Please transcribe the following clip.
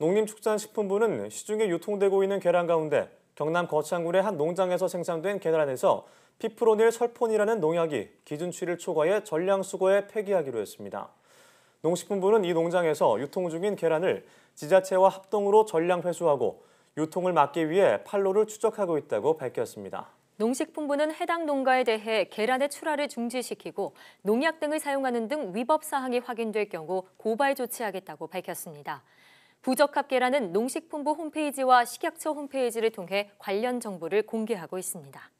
농림축산식품부는 시중에 유통되고 있는 계란 가운데 경남 거창군의 한 농장에서 생산된 계란에서 피프로닐 설폰이라는 농약이 기준치를 초과해 전량수거에 폐기하기로 했습니다. 농식품부는 이 농장에서 유통 중인 계란을 지자체와 합동으로 전량 회수하고 유통을 막기 위해 판로를 추적하고 있다고 밝혔습니다. 농식품부는 해당 농가에 대해 계란의 출하를 중지시키고 농약 등을 사용하는 등 위법 사항이 확인될 경우 고발 조치하겠다고 밝혔습니다. 부적합계라는 농식품부 홈페이지와 식약처 홈페이지를 통해 관련 정보를 공개하고 있습니다.